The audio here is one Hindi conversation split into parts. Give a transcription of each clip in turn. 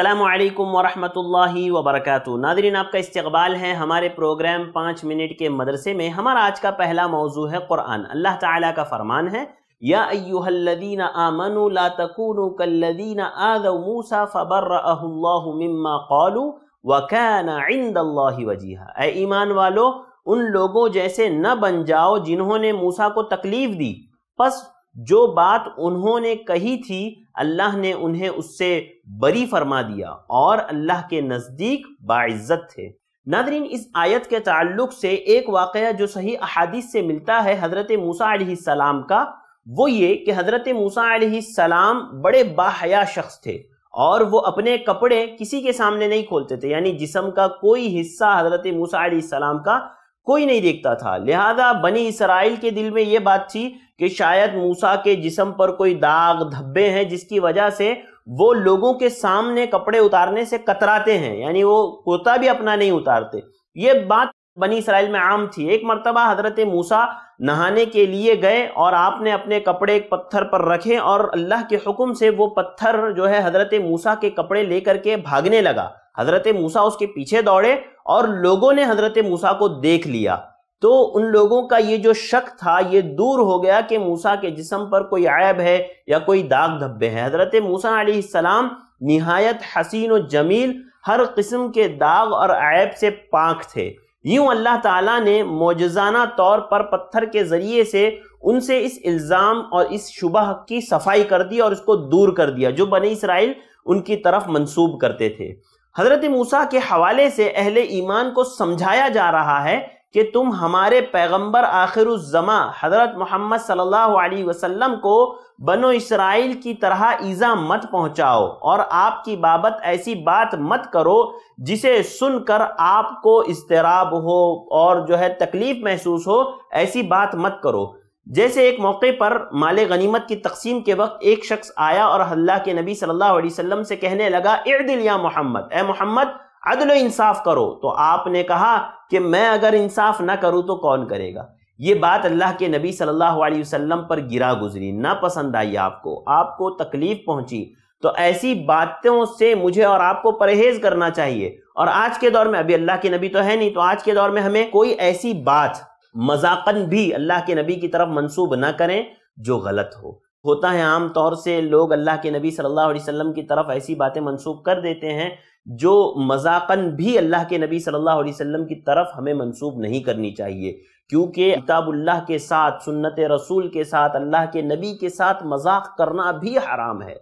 अल्लाम वरहमतुल्लाहि वबरकू नादरीन आपका इस्तबाल है हमारे प्रोग्राम पाँच मिनट के मदरसे में हमारा आज का पहला मौजू है क़ुरान अल्लाह ताला का फ़रमान है या अयुहल्लदीन आमनु ला तकूनु कल्लदीन आदौ मूसा फ़बर्रअहुल्लाहु मिम्मा क़ालू व काना इंदल्लाहि वजीहा ए ईमान वालो उन लोगों जैसे न बन जाओ जिन्होंने मूसा को तकलीफ़ दी बस जो बात उन्होंने कही थी अल्लाह ने उन्हें उससे बरी फरमा दिया और अल्लाह के नज़दीक बाइज़्ज़त थे नादरीन इस आयत के ताल्लुक से एक वाक़ जो सही अहादीस से मिलता है हज़रत मूसा सलाम का वो ये कि हज़रत मूसा सलाम बड़े बाहया शख्स थे और वो अपने कपड़े किसी के सामने नहीं खोलते थे यानी जिसम का कोई हिस्सा हज़रत मूसा सलाम का कोई नहीं देखता था लिहाजा बनी इसराइल के दिल में यह बात थी कि शायद मूसा के जिसम पर कोई दाग धब्बे हैं जिसकी वजह से वो लोगों के सामने कपड़े उतारने से कतराते हैं यानी वो कुर्ता भी अपना नहीं उतारते ये बात बनी इसराइल में आम थी एक मरतबा हजरत मूसा नहाने के लिए गए और आपने अपने कपड़े एक पत्थर पर रखे और अल्लाह के हुक्म से वो पत्थर जो है हजरत मूसा के कपड़े लेकर के भागने लगा हजरत मूसा उसके पीछे दौड़े और लोगों ने हजरत मूसा को देख लिया तो उन लोगों का ये जो शक था ये दूर हो गया कि मूसा के जिसम पर कोई आयब है या कोई दाग धब्बे हैं हजरत मूसा सलाम नहायत हसीन और जमील हर किस्म के दाग और आयब से पाक थे यूं अल्लाह ताला ने मौजाना तौर पर पत्थर के ज़रिए से उनसे इस इल्ज़ाम और इस शुबह की सफाई कर दी और इसको दूर कर दिया जो बने इसराइल उनकी तरफ मंसूब करते थे हज़रत मूसा के हवाले से अहले ईमान को समझाया जा रहा है कि तुम हमारे पैगंबर आखिर उज़मा हज़रत मोहम्मद सल्लल्लाहु अलैहि वसल्लम को बनो इसराइल की तरह ईज़ा मत पहुंचाओ और आपकी बाबत ऐसी बात मत करो जिसे सुनकर आपको इसतराब हो और जो है तकलीफ़ महसूस हो ऐसी बात मत करो जैसे एक मौके पर माले गनीमत की तकसीम के वक्त एक शख्स आया और अल्लाह के नबी सल्लल्लाहु अलैहि वसल्लम से कहने लगा इर्दिल या मोहम्मद ए मोहम्मद अदल इंसाफ करो तो आपने कहा कि मैं अगर इंसाफ ना करूँ तो कौन करेगा ये बात अल्लाह के नबी सल्लल्लाहु अलैहि वसल्लम पर गिरा गुजरी ना पसंद आई आपको आपको तकलीफ पहुंची तो ऐसी बातों से मुझे और आपको परहेज करना चाहिए और आज के दौर में अभी अल्लाह के नबी तो है नहीं तो आज के दौर में हमें कोई ऐसी बात मजाकन भी अल्लाह के नबी की तरफ मंसूब ना करें जो गलत हो होता है आम तौर से लोग अल्लाह के नबी सल्लल्लाहु अलैहि वसल्लम की तरफ ऐसी बातें मंसूब कर देते हैं जो मजाकन भी अल्लाह के नबी सल्लल्लाहु अलैहि वसल्लम की तरफ हमें मंसूब नहीं करनी चाहिए क्योंकि किताबुल्लाह के साथ सुन्नत रसूल के साथ अल्लाह के नबी के साथ मजाक करना भी हराम है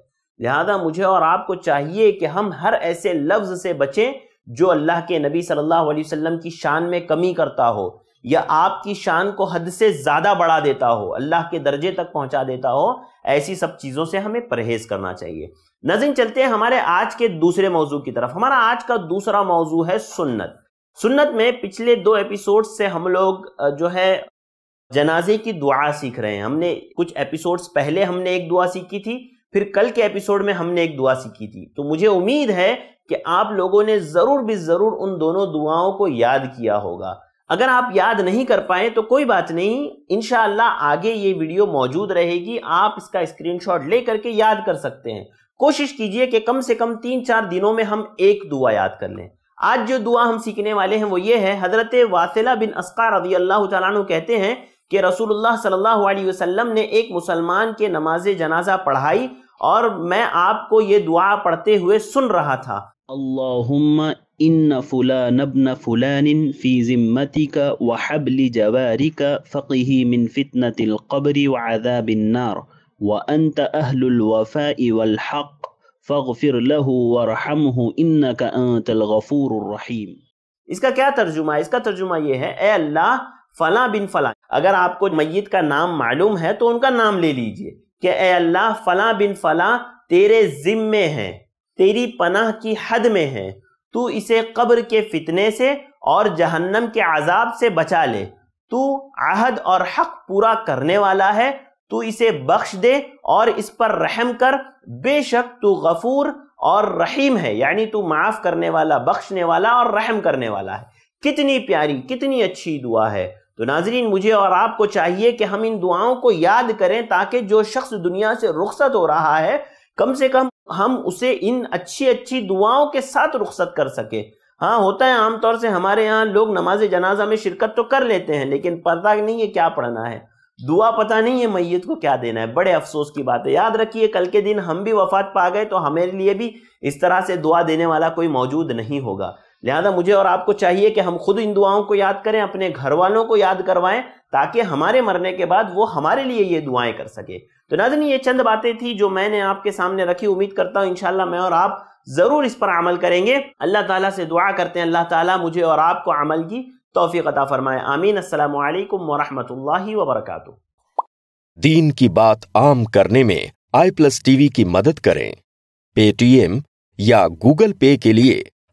लिहाजा मुझे और आपको चाहिए कि हम हर ऐसे लफ्ज़ से बचें जो अल्लाह के नबी सल्लल्लाहु अलैहि वसल्लम की शान में कमी करता हो या आपकी शान को हद से ज़्यादा बढ़ा देता हो अल्लाह के दर्जे तक पहुंचा देता हो ऐसी सब चीज़ों से हमें परहेज करना चाहिए नजर चलते हैं हमारे आज के दूसरे मौजू की तरफ हमारा आज का दूसरा मौजू है सुन्नत सुन्नत में पिछले दो एपिसोड से हम लोग जो है जनाजे की दुआ सीख रहे हैं हमने कुछ एपिसोड्स पहले हमने एक दुआ सीखी थी फिर कल के एपिसोड में हमने एक दुआ सीखी थी तो मुझे उम्मीद है कि आप लोगों ने ज़रूर भी ज़रूर उन दोनों दुआओं को याद किया होगा अगर आप याद नहीं कर पाए तो कोई बात नहीं इनशाला आगे ये वीडियो मौजूद रहेगी आप इसका स्क्रीनशॉट ले करके याद कर सकते हैं कोशिश कीजिए कि कम से कम तीन चार दिनों में हम एक दुआ याद कर लें आज जो दुआ हम सीखने वाले हैं वो ये है हजरत वासिला बिन अस्कार रजी अल्लाह तु कहते हैं कि रसूलुल्लाह सल्लल्लाहु अलैहि वसल्लम ने एक मुसलमान के नमाज जनाजा पढ़ाई और मैं आपको ये दुआ पढ़ते हुए सुन रहा था अल्लाहुम्मा इन्न फुला नबन फुलान फ़ी ज़िम्मती का वहबली जवारी का फ़की मिन फ़ितनतिल कब्री वज़ाबिन्नार व अंत अहलुलवफ़ा वलहक़ फ़िर लहू वरहम इन्न का गफ़ूररहीम इसका क्या तर्जुमा है इसका तर्जुमा ये है ए अल्लाह फ़ला बिन फ़ला अगर आपको मैत का नाम मालूम है तो उनका नाम ले लीजिए कि ए अल्लाह फ़ला बिन फ़ला तेरे ज़िम्मे हैं तेरी पनाह की हद में है तू इसे कब्र के फितने से और जहन्नम के आजाब से बचा ले तू आहद और हक पूरा करने वाला है तू इसे बख्श दे और इस पर रहम कर बेशक तू गफूर और रहीम है यानी तू माफ़ करने वाला बख्शने वाला और रहम करने वाला है कितनी प्यारी कितनी अच्छी दुआ है तो नाजरीन मुझे और आपको चाहिए कि हम इन दुआओं को याद करें ताकि जो शख्स दुनिया से रुखसत हो रहा है कम से कम हम उसे इन अच्छी अच्छी दुआओं के साथ रुख्सत कर सके हाँ होता है आमतौर से हमारे यहाँ लोग नमाज जनाजा में शिरकत तो कर लेते हैं लेकिन पता नहीं है क्या पढ़ना है दुआ पता नहीं है मैयत को क्या देना है बड़े अफसोस की बात है याद रखिए कल के दिन हम भी वफात पा गए तो हमारे लिए भी इस तरह से दुआ देने वाला कोई मौजूद नहीं होगा लिहाजा मुझे और आपको चाहिए कि हम खुद इन दुआओं को याद करें अपने घर वालों को याद करवाएं ताकि हमारे मरने के बाद वो हमारे लिए ये दुआएं कर सके तो नाजन ये चंद बातें थी जो मैंने आपके सामने रखी उम्मीद करता हूँ इनशाला मैं और आप ज़रूर इस पर अमल करेंगे अल्लाह ताला से दुआ करते हैं अल्लाह ताला मुझे और आपको अमल की तोहफी अता फरमाए आमीन असल वरहमत ला दीन की बात आम करने में आई प्लस टीवी की मदद करें पेटीएम या गूगल पे के लिए